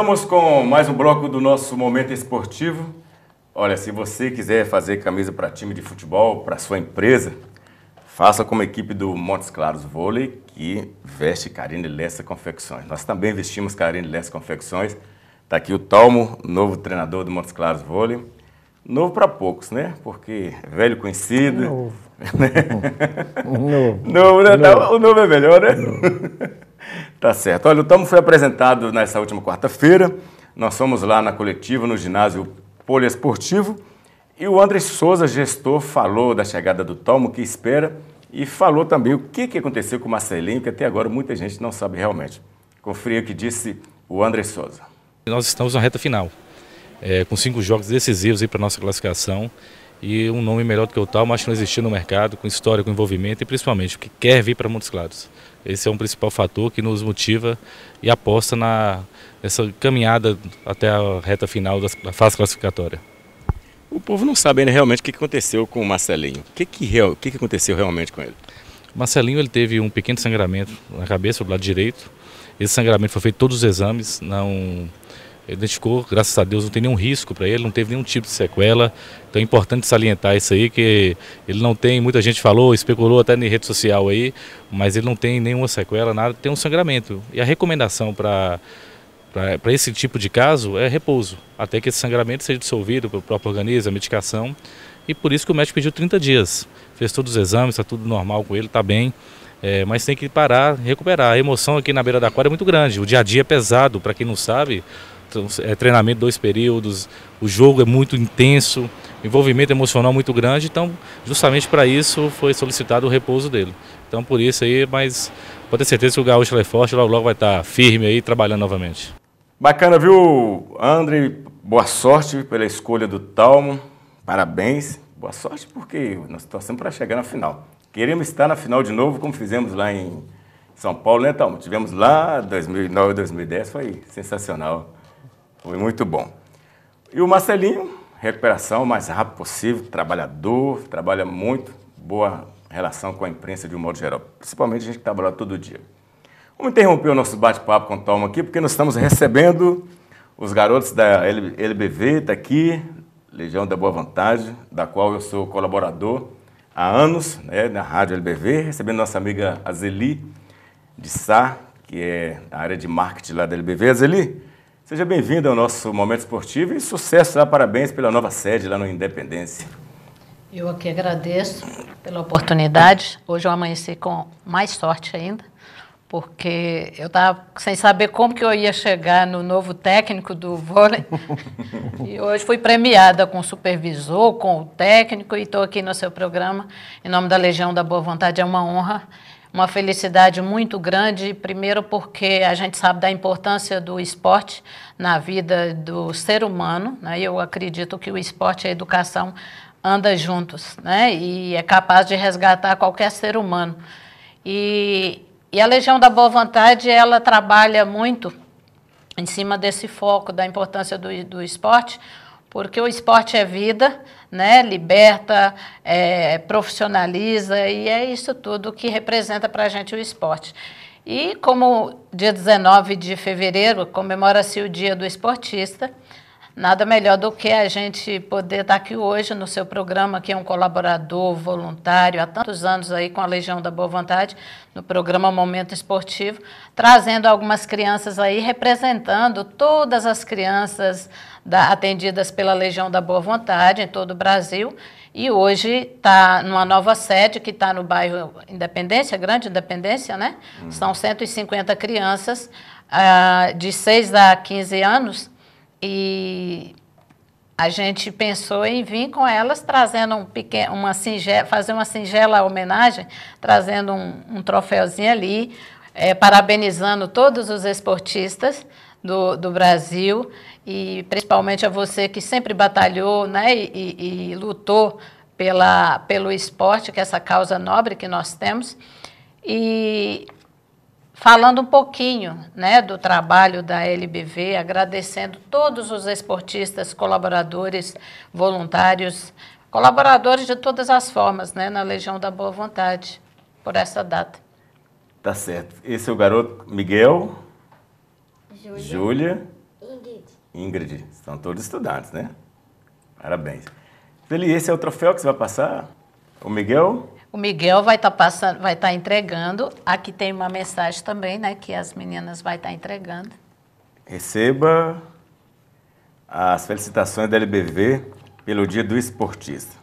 Vamos com mais um bloco do nosso Momento Esportivo. Olha, se você quiser fazer camisa para time de futebol, para sua empresa, faça como a equipe do Montes Claros Vôlei, que veste Karine Lessa Confecções. Nós também vestimos Karine Lessa Confecções. Está aqui o Talmo, novo treinador do Montes Claros Vôlei. Novo para poucos, né? Porque velho conhecido. Novo. novo. novo. Né? Tá, novo. O novo é melhor, né? Novo. tá certo. Olha, o tomo foi apresentado nessa última quarta-feira. Nós fomos lá na coletiva, no ginásio poliesportivo, e o André Souza, gestor, falou da chegada do tomo, que espera, e falou também o que, que aconteceu com o Marcelinho, que até agora muita gente não sabe realmente. confira o que disse o André Souza. Nós estamos na reta final, é, com cinco jogos decisivos para a nossa classificação e um nome melhor do que o tal, mas que não existia no mercado, com história, com envolvimento e principalmente o que quer vir para Montes Claros. Esse é um principal fator que nos motiva e aposta na, nessa caminhada até a reta final da fase classificatória. O povo não sabe ainda realmente o que aconteceu com o Marcelinho. O que, que, o que aconteceu realmente com ele? O Marcelinho ele teve um pequeno sangramento na cabeça, do lado direito. Esse sangramento foi feito todos os exames, não identificou, graças a Deus, não tem nenhum risco para ele, não teve nenhum tipo de sequela. Então é importante salientar isso aí, que ele não tem, muita gente falou, especulou até em rede social aí, mas ele não tem nenhuma sequela, nada, tem um sangramento. E a recomendação para para esse tipo de caso é repouso, até que esse sangramento seja dissolvido pelo próprio organismo, a medicação. E por isso que o médico pediu 30 dias. Fez todos os exames, está tudo normal com ele, está bem. É, mas tem que parar, recuperar. A emoção aqui na beira da quadra é muito grande. O dia a dia é pesado, para quem não sabe, então, é treinamento dois períodos, o jogo é muito intenso, envolvimento emocional muito grande, então justamente para isso foi solicitado o repouso dele. Então por isso aí, mas pode ter certeza que o Gaúcho é forte, logo, logo vai estar tá firme aí, trabalhando novamente. Bacana, viu, André? Boa sorte pela escolha do Talmo, parabéns. Boa sorte porque nós torcemos para chegar na final. Queremos estar na final de novo, como fizemos lá em são Paulo, né, Talmo? Tivemos lá 2009, 2010, foi sensacional. Foi muito bom. E o Marcelinho, recuperação o mais rápido possível, trabalhador, trabalha muito, boa relação com a imprensa de um modo geral, principalmente a gente que trabalha todo dia. Vamos interromper o nosso bate-papo com o Tom aqui, porque nós estamos recebendo os garotos da LBV, está aqui, Legião da Boa Vontade, da qual eu sou colaborador há anos, né, na Rádio LBV, recebendo nossa amiga Azeli de Sá, que é a área de marketing lá da LBV. Azeli, Seja bem-vindo ao nosso Momento Esportivo e sucesso lá, parabéns pela nova sede lá no Independência. Eu aqui agradeço pela oportunidade. Hoje eu amanheci com mais sorte ainda, porque eu estava sem saber como que eu ia chegar no novo técnico do vôlei. e hoje fui premiada com o supervisor, com o técnico e estou aqui no seu programa. Em nome da Legião da Boa Vontade, é uma honra uma felicidade muito grande, primeiro porque a gente sabe da importância do esporte na vida do ser humano, né? eu acredito que o esporte e a educação andam juntos, né? e é capaz de resgatar qualquer ser humano. E, e a Legião da Boa Vontade, ela trabalha muito em cima desse foco da importância do, do esporte, porque o esporte é vida, né? liberta, é, profissionaliza e é isso tudo que representa para a gente o esporte. E como dia 19 de fevereiro comemora-se o Dia do Esportista, Nada melhor do que a gente poder estar aqui hoje no seu programa, que é um colaborador voluntário há tantos anos aí com a Legião da Boa Vontade, no programa Momento Esportivo, trazendo algumas crianças aí, representando todas as crianças da, atendidas pela Legião da Boa Vontade em todo o Brasil. E hoje está numa nova sede que está no bairro Independência, Grande Independência, né? Hum. São 150 crianças ah, de 6 a 15 anos e a gente pensou em vir com elas trazendo um pequeno, uma singela, fazer uma singela homenagem, trazendo um, um troféuzinho ali, é, parabenizando todos os esportistas do, do Brasil e principalmente a você que sempre batalhou né, e, e, e lutou pela, pelo esporte, que é essa causa nobre que nós temos. E falando um pouquinho né, do trabalho da LBV, agradecendo todos os esportistas, colaboradores, voluntários, colaboradores de todas as formas né, na Legião da Boa Vontade por essa data. Tá certo. Esse é o garoto Miguel, Júlia, Ingrid. Ingrid. São todos estudantes, né? Parabéns. Feli, esse é o troféu que você vai passar? O Miguel? O Miguel vai estar tá passando, vai estar tá entregando. Aqui tem uma mensagem também, né, que as meninas vai estar tá entregando. Receba as felicitações da LBV pelo Dia do Esportista.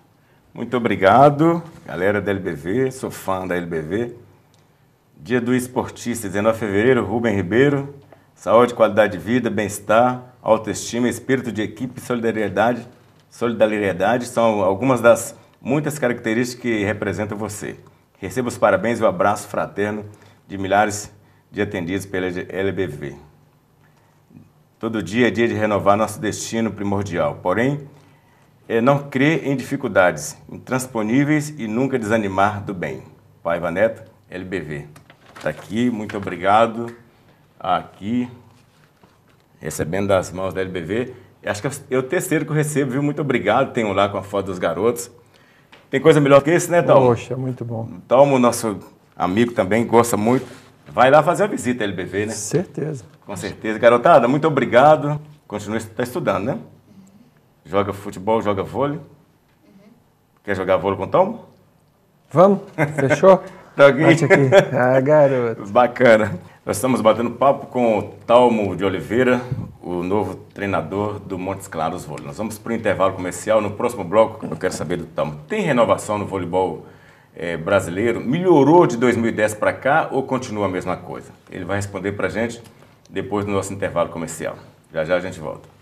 Muito obrigado, galera da LBV, sou fã da LBV. Dia do Esportista, 19 de fevereiro, Rubem Ribeiro. Saúde, qualidade de vida, bem-estar, autoestima, espírito de equipe, solidariedade. Solidariedade são algumas das muitas características que representam você. Receba os parabéns e o abraço fraterno de milhares de atendidos pela LBV. Todo dia é dia de renovar nosso destino primordial. Porém, é não crer em dificuldades intransponíveis e nunca desanimar do bem. Paiva Neto, LBV. Está aqui, muito obrigado. Aqui, recebendo das mãos da LBV. Acho que é o terceiro que eu recebo, viu? Muito obrigado. Tenho lá com a foto dos garotos. Tem coisa melhor que esse, né, Tom? Poxa, muito bom. Tom, nosso amigo também, gosta muito. Vai lá fazer uma visita à LBV, né? Certeza. Com certeza. Garotada, muito obrigado. Continua tá estudando, né? Joga futebol, joga vôlei. Uhum. Quer jogar vôlei com o Tom? Vamos, fechou? tá aqui. aqui. Ah, garoto. Bacana. Nós estamos batendo papo com o Talmo de Oliveira, o novo treinador do Montes Claros Vôlei. Nós vamos para o intervalo comercial. No próximo bloco, eu quero saber do Tamo. Tem renovação no voleibol é, brasileiro? Melhorou de 2010 para cá ou continua a mesma coisa? Ele vai responder para a gente depois do nosso intervalo comercial. Já já a gente volta.